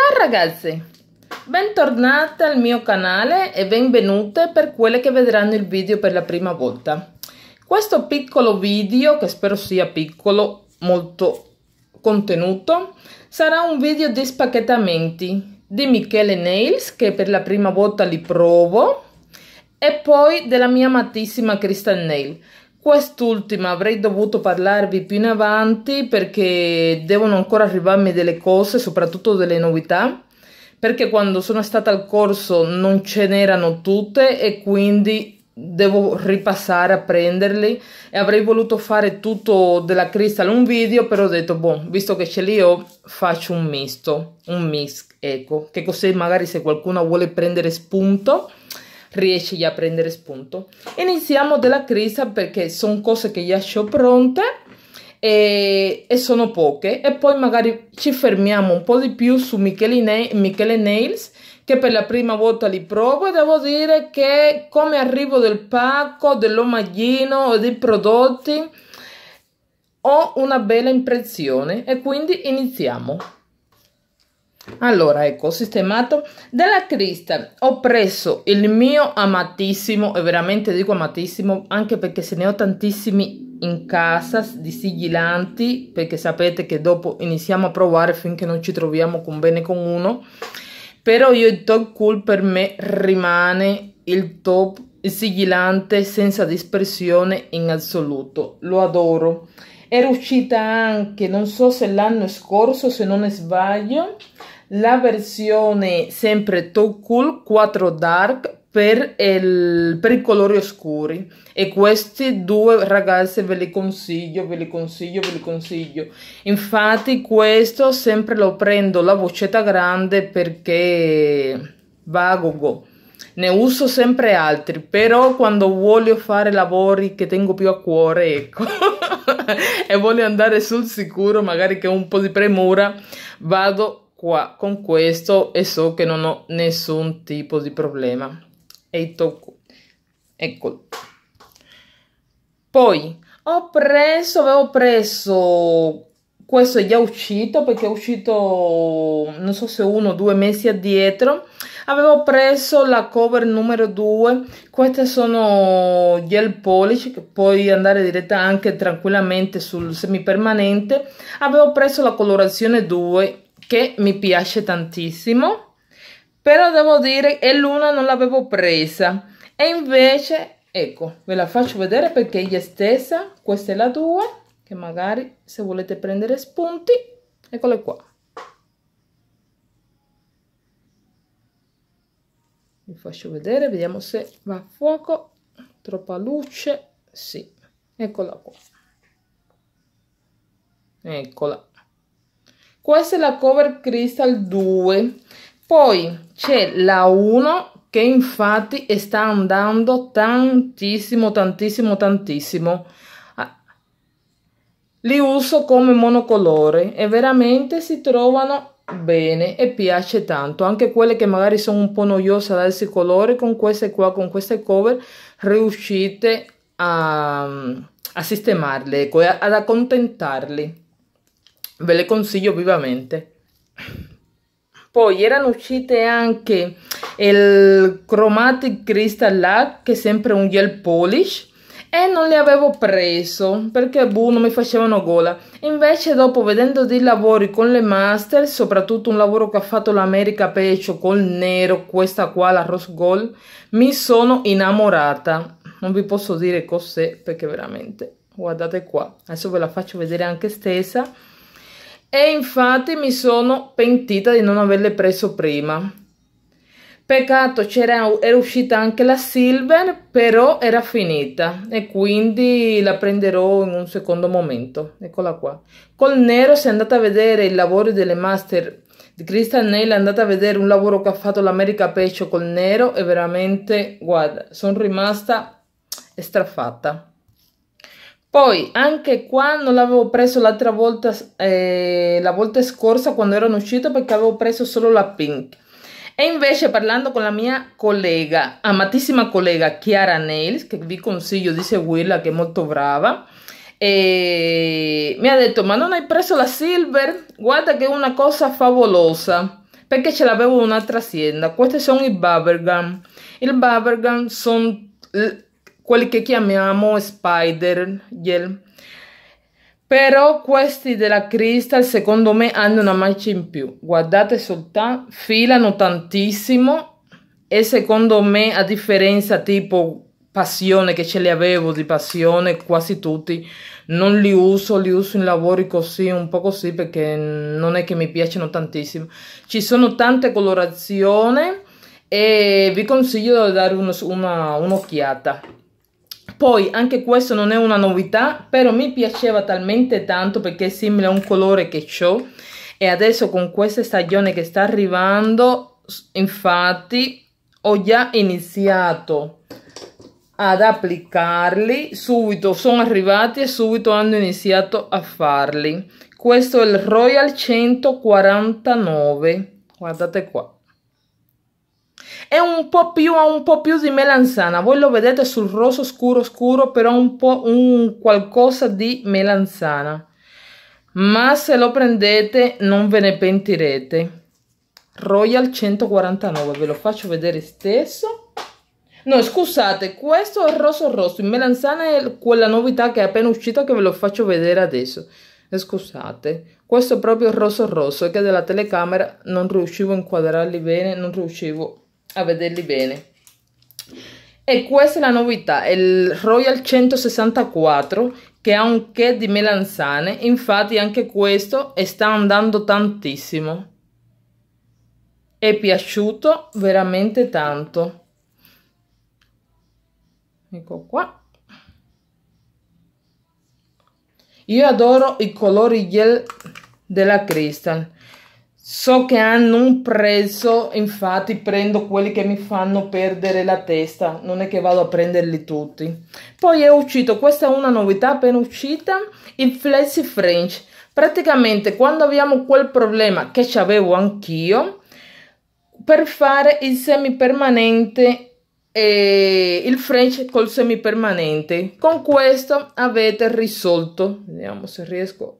Ciao ragazzi, bentornate al mio canale e benvenute per quelle che vedranno il video per la prima volta. Questo piccolo video, che spero sia piccolo, molto contenuto, sarà un video di spacchettamenti di Michele Nails, che per la prima volta li provo, e poi della mia amatissima Crystal Nail. Quest'ultima avrei dovuto parlarvi più in avanti perché devono ancora arrivarmi delle cose, soprattutto delle novità, perché quando sono stata al corso non ce n'erano tutte e quindi devo ripassare a prenderli e avrei voluto fare tutto della Crystal un video, però ho detto, boh, visto che ce li ho, faccio un misto, un mix, ecco, che così magari se qualcuno vuole prendere spunto riesci a prendere spunto. Iniziamo dalla crisa perché sono cose che già ho pronte e, eh, e, sono poche e poi magari ci fermiamo un po' di più su Michele Nails che per la prima volta li provo e devo dire che come arrivo del pacco, dell'omaggino e dei prodotti ho una bella impressione e quindi iniziamo. Allora, ecco, ho sistemato. Dalla Crystal ho preso il mio amatissimo, e veramente dico amatissimo, anche perché se ne ho tantissimi in casa di sigillanti, perché sapete che dopo iniziamo a provare finché non ci troviamo con bene con uno. Però io il top cool per me rimane il top sigillante senza dispersione in assoluto. Lo adoro. Era uscita anche, non so se l'anno scorso, se non sbaglio, la versione sempre Too Cool 4 Dark per, il, per, i colori oscuri e questi due ragazzi ve li consiglio, ve li consiglio, ve li consiglio. Infatti questo sempre lo prendo la vocetta grande perché va a gogo. Ne uso sempre altri, però quando voglio fare lavori che tengo più a cuore, ecco, e voglio andare sul sicuro, magari che ho un po' di premura, vado qua con questo e so che non ho nessun tipo di problema e tocco eccolo poi ho preso avevo preso questo è già uscito perché è uscito non so se uno o due mesi addietro avevo preso la cover numero 2 queste sono gel polish che puoi andare diretta anche tranquillamente sul semipermanente avevo preso la colorazione 2 che mi piace tantissimo, però devo dire che l'una non l'avevo presa e invece, ecco, ve la faccio vedere perché è stessa, questa è la 2, che magari se volete prendere spunti, eccole qua. vi faccio vedere, vediamo se va a fuoco, troppa luce, sì, eccola qua, eccola, questa è la cover crystal 2 poi c'è la 1 che infatti sta andando tantissimo tantissimo tantissimo ah, li uso come monocolore e veramente si trovano bene e piace tanto anche quelle che magari sono un po' noiose ad darsi colore con queste qua con queste cover riuscite a, a sistemarle ecco, ad accontentarli ve le consiglio vivamente poi erano uscite anche il Chromatic Crystal lac che è sempre un gel polish e non le avevo preso perché boh, non mi facevano gola invece dopo vedendo dei lavori con le master soprattutto un lavoro che ha fatto l'America Pecio col nero questa qua la rose gold mi sono innamorata non vi posso dire cos'è perché veramente guardate qua adesso ve la faccio vedere anche stessa e infatti mi sono pentita di non averle preso prima. Peccato c'era, era uscita anche la Silver, però era finita e quindi la prenderò in un secondo momento. Eccola qua. Col nero, se andate a vedere il lavoro delle Master di Crystal Nail, andate a vedere un lavoro che ha fatto l'America Peccio col nero e veramente, guarda, sono rimasta strafatta. Poi anche qua non l'avevo preso l'altra volta, eh, la volta scorsa quando erano uscito perché avevo preso solo la pink. E invece parlando con la mia collega, amatissima collega Chiara Nails, che vi consiglio dice Willa, che è molto brava, e mi ha detto ma non hai preso la silver? Guarda che è una cosa favolosa perché ce l'avevo in un'altra azienda. Questi sono i bubblegum. Il bubblegum sono quelli che chiamiamo spider gel però questi della Crystal secondo me hanno una marcia in più guardate soltanto filano tantissimo e secondo me a differenza tipo passione che ce li avevo di passione quasi tutti non li uso li uso in lavori così un po' così perché non è che mi piacciono tantissimo ci sono tante colorazioni e vi consiglio di dare un'occhiata poi anche questo non è una novità, però mi piaceva talmente tanto perché è simile a un colore che ho e adesso con questa stagione che sta arrivando, infatti ho già iniziato ad applicarli subito sono arrivati e subito hanno iniziato a farli questo è il royal 149 guardate qua è un po' più, ha un po' più di melanzana. Voi lo vedete sul rosso scuro scuro, però un po' un qualcosa di melanzana. Ma se lo prendete non ve ne pentirete. Royal 149, ve lo faccio vedere stesso. No, scusate, questo è rosso rosso, il melanzana è quella novità che è appena uscita che ve lo faccio vedere adesso. Eh, scusate, questo è proprio rosso rosso, che della telecamera non riuscivo a inquadrarli bene, non riuscivo a a vederli bene e questa è la novità, il Royal 164 che ha un che di melanzane, infatti anche questo sta andando tantissimo. È piaciuto veramente tanto. Ecco qua. Io adoro i colori gel della Crystal So che hanno un prezzo, infatti prendo quelli che mi fanno perdere la testa, non è che vado a prenderli tutti. Poi è uscito, questa è una novità appena uscita, il Flexi French. Praticamente quando abbiamo quel problema che avevo anch'io, per fare il semi permanente, eh, il French col semi permanente, Con questo avete risolto, vediamo se riesco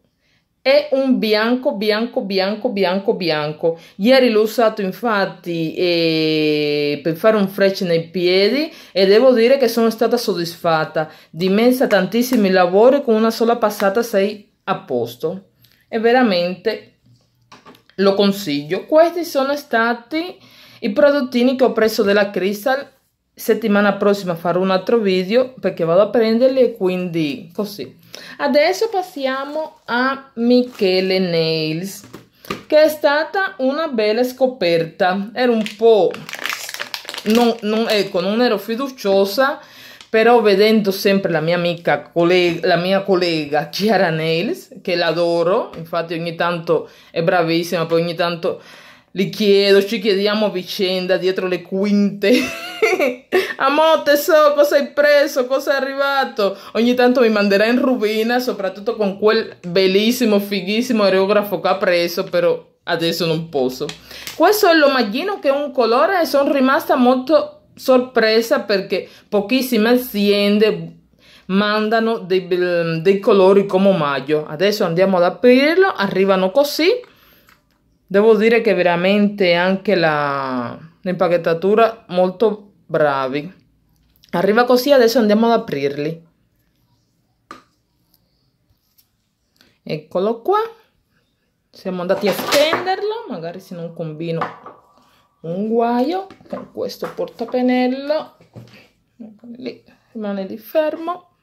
è un bianco, bianco, bianco, bianco, bianco. Ieri l'ho usato infatti eh, per fare un freccio nei piedi e devo dire che sono stata soddisfatta. Dimensa tantissimi lavori, con una sola passata sei a posto. E veramente lo consiglio. Questi sono stati i prodottini che ho preso della Crystal. Settimana prossima farò un altro video perché vado a prenderli e quindi così. Adesso passiamo a Michele Nails, che è stata una bella scoperta. Era un po'... Non, non, ecco, non ero fiduciosa, però vedendo sempre la mia amica, collega, la mia collega Chiara Nails, che l'adoro, infatti ogni tanto è bravissima, poi ogni tanto li chiedo, ci chiediamo a vicenda dietro le quinte. Amote, so cosa hai preso, cosa è arrivato. Ogni tanto mi manderà in rovina, soprattutto con quel bellissimo, fighissimo aerografo che ha preso, però adesso non posso. Questo è l'omaglino che è un colore e sono rimasta molto sorpresa perché pochissime aziende mandano dei, dei colori come omaggio. Adesso andiamo ad aprirlo, arrivano così Devo dire che veramente anche la, l'impacchettatura molto bravi. Arriva così, adesso andiamo ad aprirli. Eccolo qua. Siamo andati a stenderlo, magari se non combino un guaio con questo portapenello. Lì, rimane lì fermo.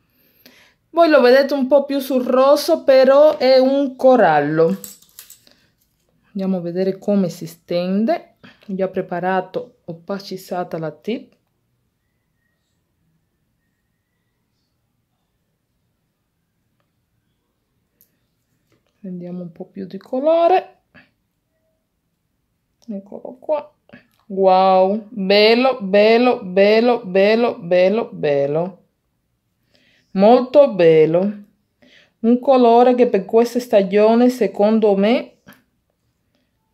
Voi lo vedete un po' più sul rosso, però è un corallo andiamo a vedere come si stende ho già preparato opacizzata la tip prendiamo un po più di colore eccolo qua wow bello bello bello bello bello bello molto bello un colore che per questa stagione secondo me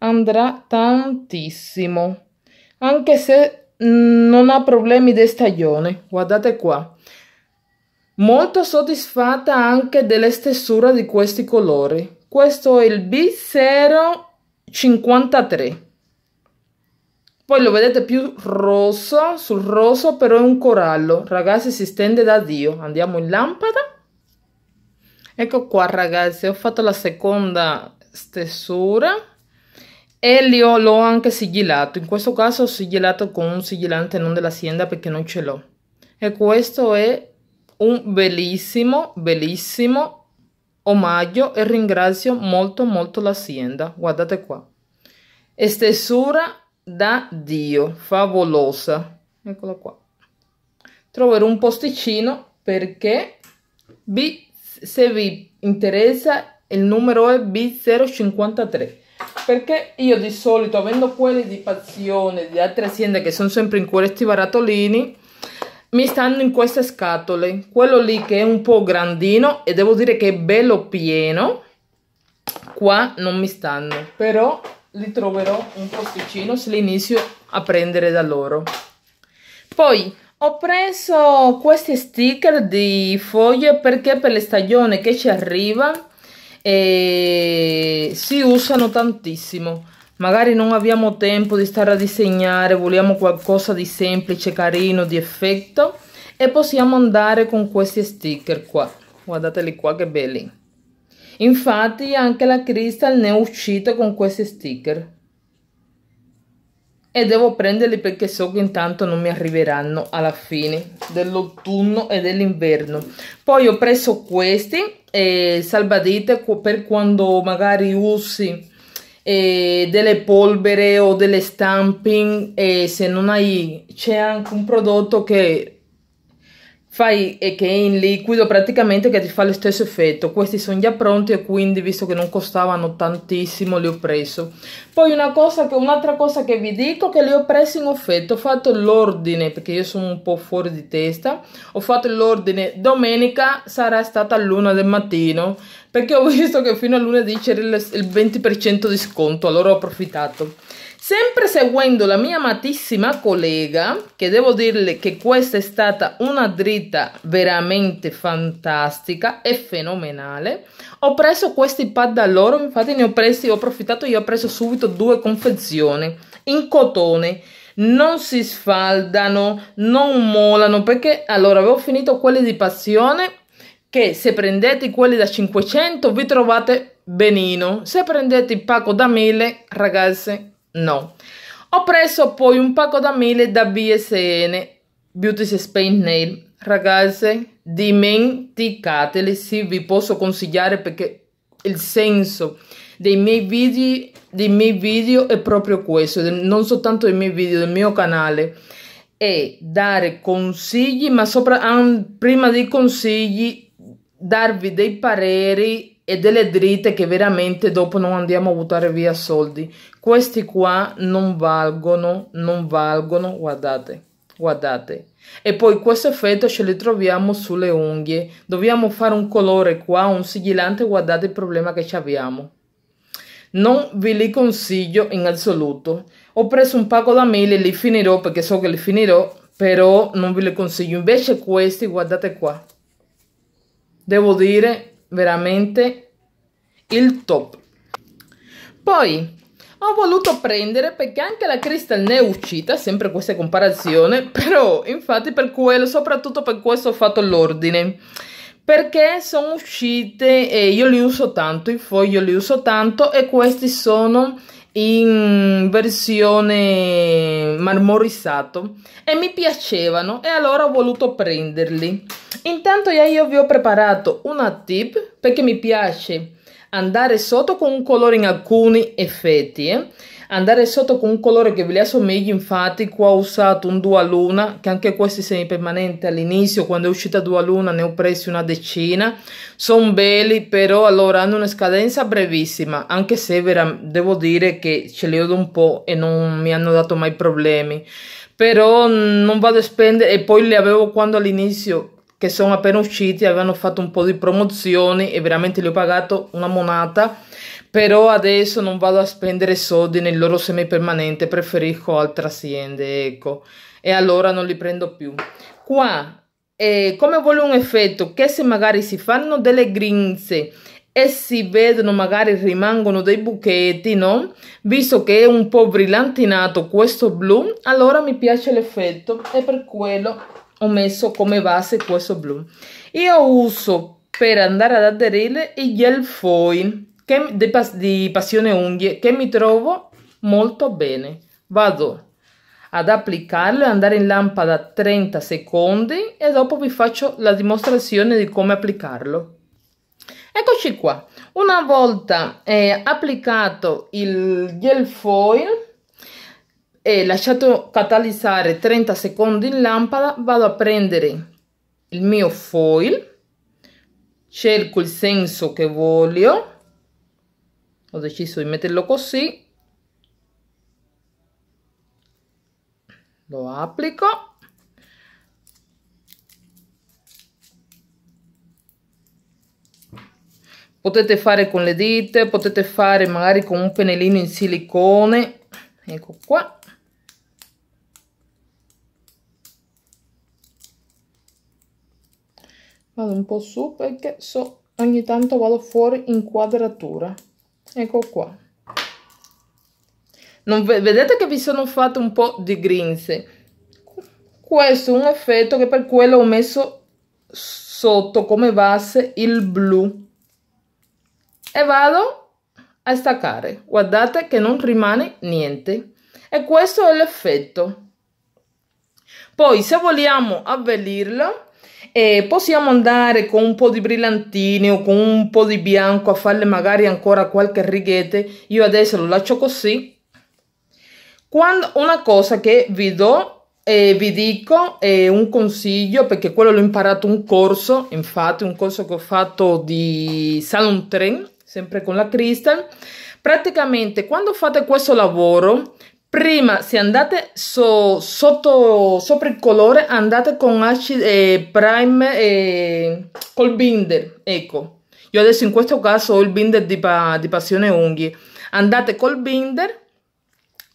andrà tantissimo, anche se mm, non ha problemi di stagione. Guardate qua. Molto soddisfatta anche della stessura di questi colori. Questo è il B053. Poi lo vedete più rosso, sul rosso però è un corallo. Ragazzi, si stende da Dio. Andiamo in lampada. Ecco qua ragazzi, ho fatto la seconda stessura e io l'ho anche sigillato, in questo caso ho sigillato con un sigillante non dell'azienda perché non ce l'ho. E questo è un bellissimo, bellissimo omaggio e ringrazio molto molto l'azienda, guardate qua. E stesura da Dio, favolosa, eccola qua. Troverò un posticino perché vi, se vi interessa il numero è B053 perché io di solito avendo quelli di Pazione di altre aziende che sono sempre in questi barattolini mi stanno in queste scatole quello lì che è un po' grandino e devo dire che è bello pieno qua non mi stanno però li troverò un posticino se li inizio a prendere da loro poi ho preso questi sticker di foglie perché per le stagione che ci arriva e si usano tantissimo magari non abbiamo tempo di stare a disegnare vogliamo qualcosa di semplice carino di effetto e possiamo andare con questi sticker qua guardateli qua che belli infatti anche la Crystal ne è uscita con questi sticker e devo prenderli perché so che intanto non mi arriveranno alla fine dell'autunno e dell'inverno poi ho preso questi eh, salvadite per quando magari usi eh, delle polvere o delle stamping e eh, se non hai c'è anche un prodotto che fai e che è in liquido praticamente che ti fa lo stesso effetto questi sono già pronti e quindi visto che non costavano tantissimo li ho preso poi una cosa, che un'altra cosa che vi dico che li ho presi in offerta ho fatto l'ordine perché io sono un po' fuori di testa ho fatto l'ordine domenica sarà stata l'una del mattino perché ho visto che fino a lunedì c'era il 20% di sconto allora ho approfittato Sempre seguendo la mia amatissima collega, che devo dirle che questa è stata una dritta veramente fantastica e fenomenale, ho preso questi pad da loro, infatti ne ho presi, ho approfittato io ho preso subito due confezioni in cotone non si sfaldano, non molano perché allora avevo finito quelli di passione che se prendete quelli da 500 vi trovate benino, se prendete il pacco da 1000 ragazze No. Ho preso poi un pacco da mele da BSN, Beauty Spain Nail. Ragazze, dimenticatele sì, vi posso consigliare perché il senso dei miei video, dei miei video è proprio questo, non soltanto dei miei video, del mio canale è dare consigli, ma sopra, prima dei consigli darvi dei pareri e delle dritte che veramente dopo non andiamo a buttare via soldi. Questi qua non valgono, non valgono, guardate, guardate. E poi questo effetto ce li troviamo sulle unghie. Dobbiamo fare un colore qua, un sigillante, guardate il problema che ci abbiamo. Non vi li consiglio in assoluto. Ho preso un pacco da mille, li finirò perché so che li finirò, però non vi li consiglio. Invece questi, guardate qua. Devo dire, veramente il top. Poi ho voluto prendere perché anche la Crystal ne è uscita, sempre questa comparazione, però infatti per quello, soprattutto per questo ho fatto l'ordine. Perché sono uscite e io li uso tanto, i fogli li uso tanto e questi sono in versione marmorizzato e mi piacevano e allora ho voluto prenderli intanto io vi ho preparato una tip perché mi piace andare sotto con un colore in alcuni effetti eh? Andare sotto con un colore che vi assomigli, infatti qua ho usato un Dua Luna, che anche questi semi permanenti all'inizio, quando è uscita Dua Luna ne ho presi una decina. Sono belli, però allora hanno una scadenza brevissima, anche se vera, devo dire che ce li ho da un po' e non mi hanno dato mai problemi. Però non vado a spendere, e poi li avevo quando all'inizio che sono appena usciti, avevano fatto un po' di promozioni e veramente li ho pagato una monata, però adesso non vado a spendere soldi nel loro semipermanente, preferisco altre aziende, ecco, e allora non li prendo più. Qua, eh, come voglio un effetto, che se magari si fanno delle grinze e si vedono magari rimangono dei buchetti, no? Visto che è un po' brillantinato questo blu, allora mi piace l'effetto e per quello ho messo come base questo blu io uso per andare ad aderire il gel foil che, di, di passione unghie che mi trovo molto bene vado ad applicarlo e andare in lampada 30 secondi e dopo vi faccio la dimostrazione di come applicarlo eccoci qua una volta eh, applicato il gel foil e lasciato catalizzare 30 secondi in lampada vado a prendere il mio foil cerco il senso che voglio ho deciso di metterlo così lo applico potete fare con le dita potete fare magari con un pennellino in silicone ecco qua vado un po' su perché so ogni tanto vado fuori in quadratura ecco qua non vedete che vi sono fatto un po' di grinze questo è un effetto che per quello ho messo sotto come base il blu e vado a staccare guardate che non rimane niente e questo è l'effetto poi se vogliamo avvelirlo e possiamo andare con un po' di brillantini o con un po' di bianco a farle magari ancora qualche righette io adesso lo lascio così quando una cosa che vi do e vi dico è un consiglio perché quello l'ho imparato un corso infatti un corso che ho fatto di salon train sempre con la crystal praticamente quando fate questo lavoro Prima, se andate so, sotto, sopra il colore, andate con acido eh, prime eh, col binder, ecco. Io adesso in questo caso ho il binder di, pa di Passione Unghie. Andate col binder,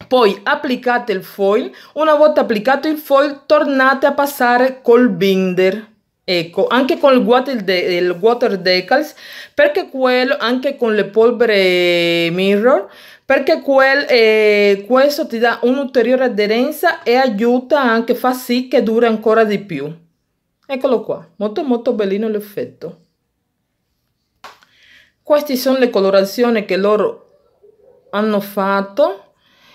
poi applicate il foil. Una volta applicato il foil, tornate a passare col binder. Ecco, anche con il water, de il water decals, perché quello, anche con le polvere mirror, perché quel, eh, questo ti dà un'ulteriore aderenza e aiuta anche, fa sì che dura ancora di più. Eccolo qua, molto molto bellino l'effetto. Queste sono le colorazioni che loro hanno fatto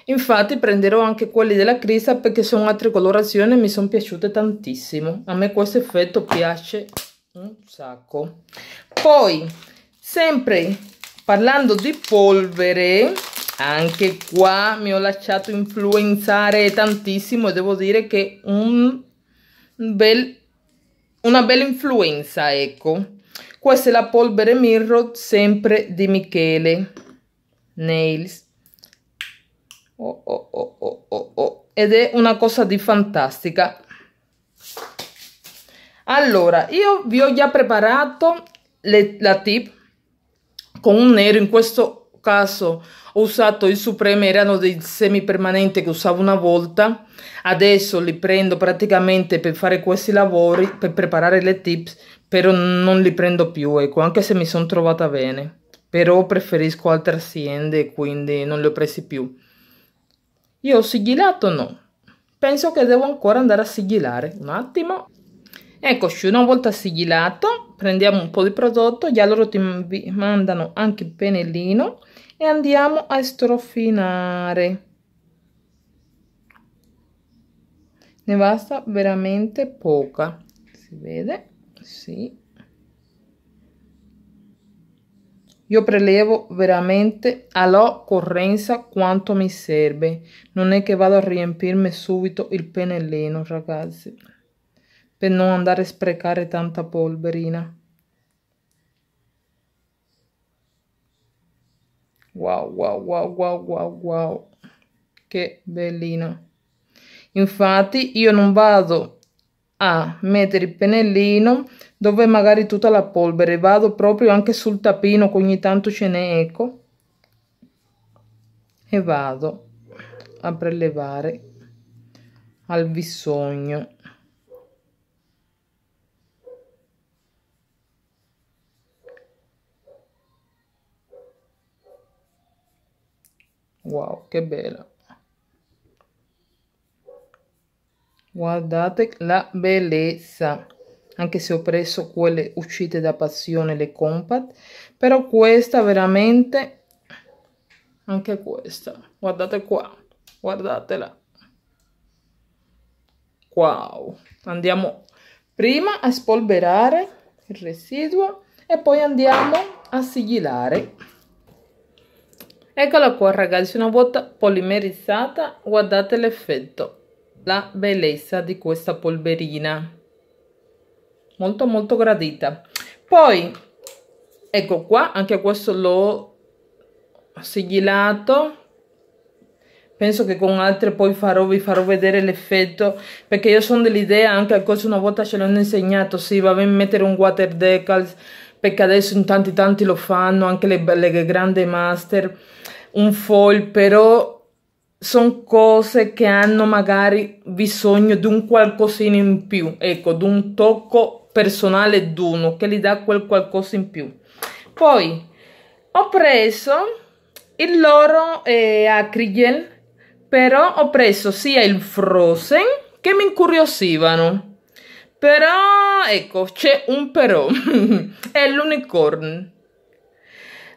Infatti prenderò anche quelli della crista perché sono altre colorazioni e mi sono piaciute tantissimo. A me questo effetto piace un sacco. Poi, sempre parlando di polvere, anche qua mi ho lasciato influenzare tantissimo e devo dire che un bel, una bella influenza, ecco. Questa è la polvere mirror sempre di Michele Nails Oh oh oh, oh, oh, oh, Ed è una cosa di fantastica. Allora, io vi ho già preparato le, la tip con un nero, in questo caso ho usato il Supreme, erano dei semi permanenti che usavo una volta, adesso li prendo praticamente per fare questi lavori, per preparare le tips, però non li prendo più, ecco, anche se mi sono trovata bene, però preferisco altre aziende, quindi non li ho presi più. Io ho sigillato no. Penso che devo ancora andare a sigillare. Un attimo. Eccoci, una volta sigillato, prendiamo un po' di prodotto, già loro ti mandano anche il pennellino e andiamo a strofinare. Ne basta veramente poca. Si vede? Sì. Io prelevo veramente all'occorrenza quanto mi serve. Non è che vado a riempirmi subito il pennellino, ragazzi, per non andare a sprecare tanta polverina. Wow, wow, wow, wow, wow, wow. Che bellina. Infatti io non vado a mettere il pennellino dove magari tutta la polvere vado proprio anche sul tapino che ogni tanto ce n'è ecco e vado a prelevare al bisogno wow che bella Guardate la bellezza, anche se ho preso quelle uscite da passione, le compact, però questa veramente, anche questa, guardate qua, guardatela. Wow, andiamo prima a spolverare il residuo e poi andiamo a sigillare. Eccola qua ragazzi, una volta polimerizzata, guardate l'effetto la bellezza di questa polverina molto molto gradita poi ecco qua anche questo l'ho sigillato penso che con altre poi farò, vi farò vedere l'effetto perché io sono dell'idea anche al corso una volta ce l'hanno insegnato sì va bene mettere un water decals perché adesso in tanti tanti lo fanno anche le, le grandi master un foil però sono cose che hanno magari bisogno di un qualcosina in più, ecco, di un tocco personale d'uno che gli dà quel qualcosa in più. Poi ho preso il loro eh, acrigel, però ho preso sia il frozen che mi incuriosivano. Però, ecco, c'è un però, è l'unicorn.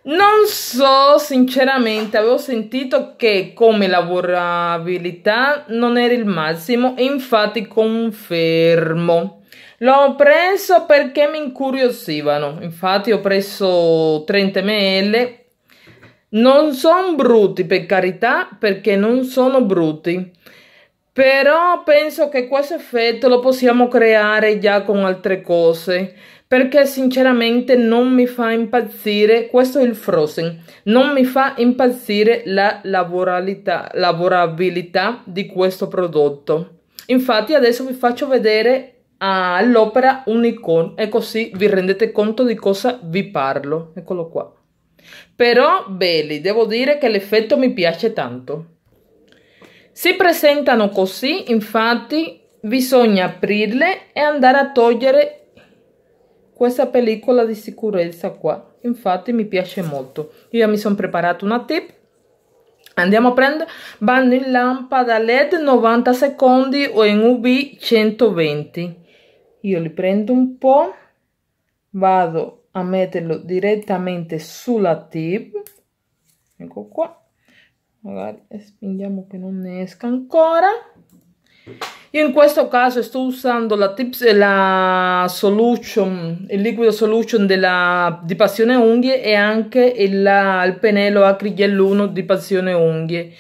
Non so, sinceramente, avevo sentito che come lavorabilità non era il massimo, infatti confermo. L'ho preso perché mi incuriosivano, infatti ho preso 30 ml. Non sono brutti, per carità, perché non sono brutti. Però penso che questo effetto lo possiamo creare già con altre cose perché sinceramente non mi fa impazzire, questo è il Frozen, non mi fa impazzire la lavorabilità di questo prodotto. Infatti adesso vi faccio vedere ah, all'opera un icon e così vi rendete conto di cosa vi parlo. Eccolo qua. Però belli, devo dire che l'effetto mi piace tanto. Si presentano così, infatti bisogna aprirle e andare a togliere questa pellicola di sicurezza qua infatti mi piace molto io mi sono preparato una tip andiamo a prendere vanno in lampada led 90 secondi o in uv 120 io li prendo un po vado a metterlo direttamente sulla tip ecco qua magari eh, spingiamo che non ne esca ancora io in questo caso sto usando la, tips, la solution, il liquido solution della, di Passione Unghie e anche il, il pennello acrygel 1 di Passione Unghie.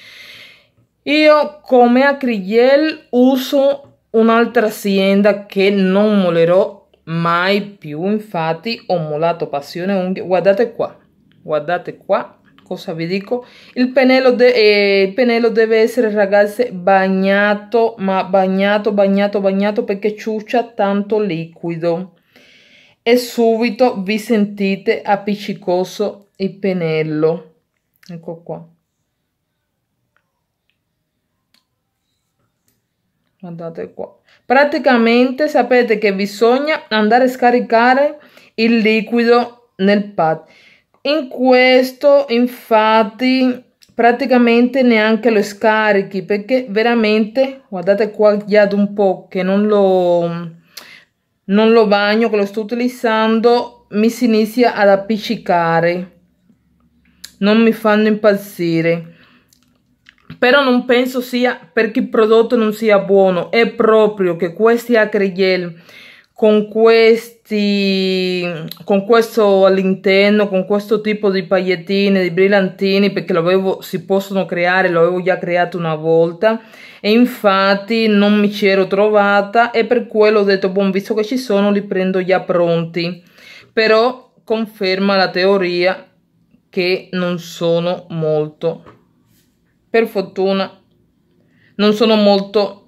Io come acrygel uso un'altra azienda che non molerò mai più, infatti ho molato Passione Unghie, guardate qua, guardate qua cosa vi dico? Il pennello, de eh, il pennello deve essere ragazze bagnato, ma bagnato, bagnato, bagnato perché ciuccia tanto liquido e subito vi sentite appiccicoso il pennello. Ecco qua. Guardate qua. Praticamente sapete che bisogna andare a scaricare il liquido nel pad. In questo infatti praticamente neanche lo scarichi perché veramente guardate qua già da un po' che non lo, non lo bagno che lo sto utilizzando mi si inizia ad appiccicare non mi fanno impazzire però non penso sia perché il prodotto non sia buono è proprio che questi acre gel con questi questi, con questo all'interno, con questo tipo di pagliettini, di brillantini, perché lo avevo, si possono creare, l'avevo già creato una volta e infatti non mi c'ero trovata e per quello ho detto, buon visto che ci sono, li prendo già pronti. Però conferma la teoria che non sono molto, per fortuna, non sono molto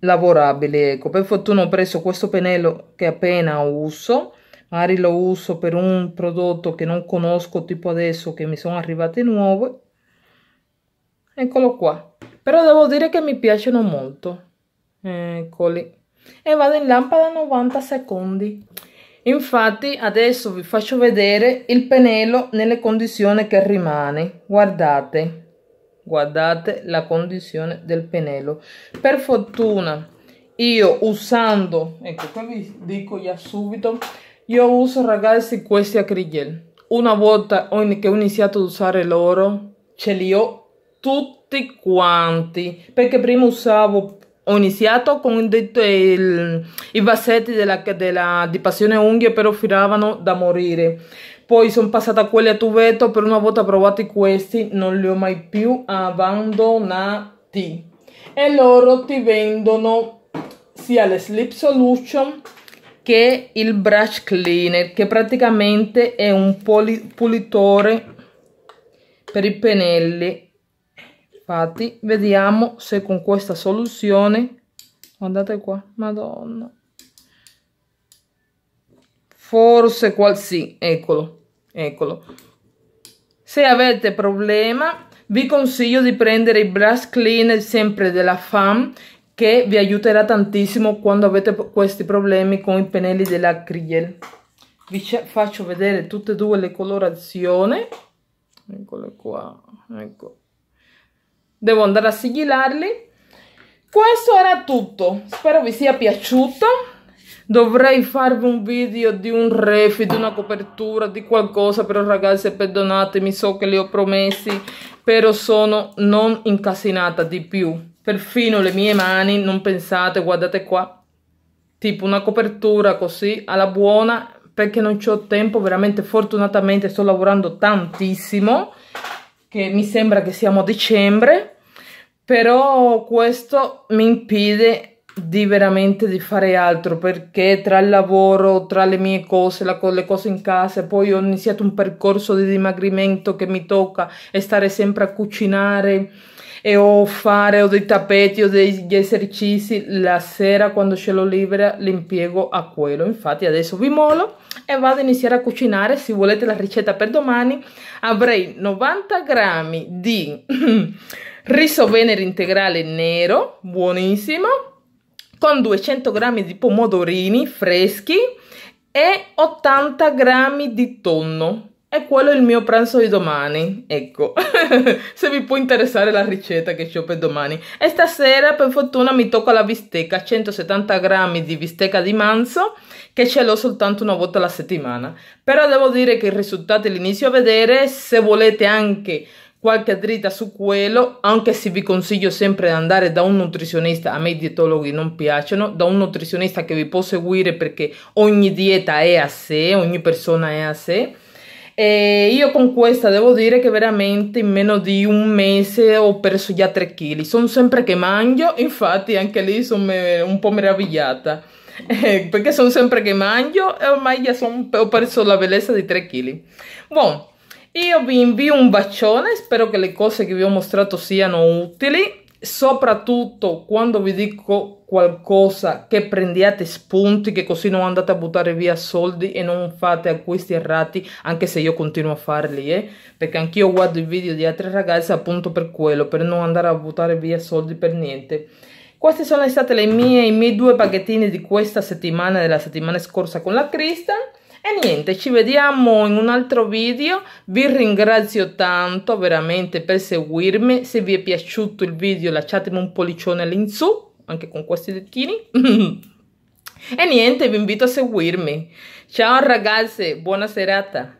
lavorabile ecco per fortuna ho preso questo pennello che appena uso magari lo uso per un prodotto che non conosco tipo adesso che mi sono arrivate nuove eccolo qua però devo dire che mi piacciono molto eccoli e vado in lampada 90 secondi infatti adesso vi faccio vedere il pennello nelle condizioni che rimane guardate guardate la condizione del pennello per fortuna io usando ecco che vi dico già subito io uso ragazzi questi acrigel una volta che ho iniziato ad usare loro ce li ho tutti quanti perché prima usavo ho iniziato con detto, il, i vasetti della, della, di passione unghie però firavano da morire poi sono passata quelli a tubetto, per una volta provati questi, non li ho mai più abbandonati. E loro ti vendono sia le Sleep Solution che il Brush Cleaner, che praticamente è un pulitore per i pennelli. Infatti, vediamo se con questa soluzione... Guardate qua, madonna forse qual sì, eccolo, eccolo. Se avete problema, vi consiglio di prendere i brush cleaner sempre della FAM che vi aiuterà tantissimo quando avete questi problemi con i pennelli della Kriel. Vi faccio vedere tutte e due le colorazioni. Eccole qua, ecco. Devo andare a sigillarli. Questo era tutto, spero vi sia piaciuto Dovrei farvi un video di un refi, di una copertura, di qualcosa, però ragazzi perdonatemi, so che li ho promessi, però sono non incasinata di più. Perfino le mie mani, non pensate, guardate qua, tipo una copertura così alla buona, perché non ho tempo, veramente fortunatamente sto lavorando tantissimo, che mi sembra che siamo a dicembre, però questo mi impide di veramente di fare altro perché tra il lavoro, tra le mie cose, la, le cose in casa, poi ho iniziato un percorso di dimagrimento che mi tocca e stare sempre a cucinare e o fare o dei tappeti o degli esercizi la sera quando ce l'ho libera l'impiego a quello infatti adesso vi molo e vado a iniziare a cucinare se volete la ricetta per domani avrei 90 grammi di riso venere integrale nero buonissimo con 200 g di pomodorini freschi e 80 g di tonno. E quello è il mio pranzo di domani. Ecco, se vi può interessare la ricetta che ho per domani. E stasera, per fortuna, mi tocca la bistecca, 170 grammi di bistecca di manzo, che ce l'ho soltanto una volta alla settimana. Però devo dire che i risultati all'inizio a vedere, se volete anche qualche dritta su quello, anche se vi consiglio sempre di andare da un nutrizionista, a me i dietologhi non piacciono, da un nutrizionista che vi può seguire perché ogni dieta è a sé, ogni persona è a sé. E io con questa devo dire che veramente in meno di un mese ho perso già 3 kg. Sono sempre che mangio, infatti anche lì sono un po' meravigliata. Eh, perché sono sempre che mangio e ormai sono, ho perso la bellezza di 3 kg. Buon. Io vi invio un bacione, spero che le cose che vi ho mostrato siano utili, soprattutto quando vi dico qualcosa che prendiate spunti, che così non andate a buttare via soldi e non fate acquisti errati, anche se io continuo a farli, eh? perché anch'io guardo i video di altre ragazze appunto per quello, per non andare a buttare via soldi per niente. Queste sono state le mie, i miei due pacchettini di questa settimana della settimana scorsa con la Crystal. E niente, ci vediamo in un altro video, vi ringrazio tanto veramente per seguirmi, se vi è piaciuto il video lasciatemi un pollicione all'insù, anche con questi dettini. e niente, vi invito a seguirmi. Ciao ragazze, buona serata.